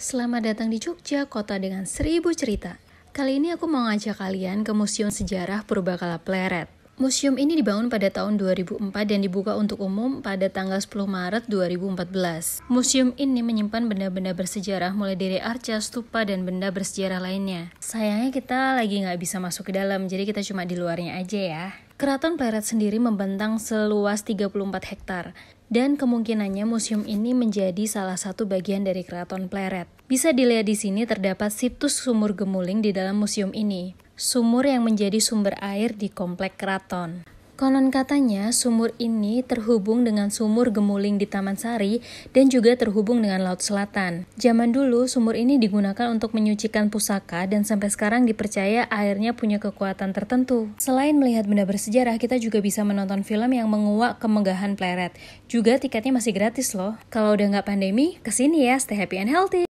Selamat datang di Jogja, kota dengan seribu cerita. Kali ini aku mau ngajak kalian ke Museum Sejarah Purbakala Pleret. Museum ini dibangun pada tahun 2004 dan dibuka untuk umum pada tanggal 10 Maret 2014. Museum ini menyimpan benda-benda bersejarah mulai dari arca, stupa, dan benda bersejarah lainnya. Sayangnya kita lagi nggak bisa masuk ke dalam, jadi kita cuma di luarnya aja ya. Keraton Pleret sendiri membentang seluas 34 hektar dan kemungkinannya museum ini menjadi salah satu bagian dari Keraton Pleret. Bisa dilihat di sini terdapat situs sumur gemuling di dalam museum ini sumur yang menjadi sumber air di komplek keraton. Konon katanya sumur ini terhubung dengan sumur Gemuling di Taman Sari dan juga terhubung dengan Laut Selatan. Zaman dulu sumur ini digunakan untuk menyucikan pusaka dan sampai sekarang dipercaya airnya punya kekuatan tertentu. Selain melihat benda bersejarah, kita juga bisa menonton film yang menguak kemegahan pleret. Juga tiketnya masih gratis loh. Kalau udah nggak pandemi, kesini ya, stay happy and healthy.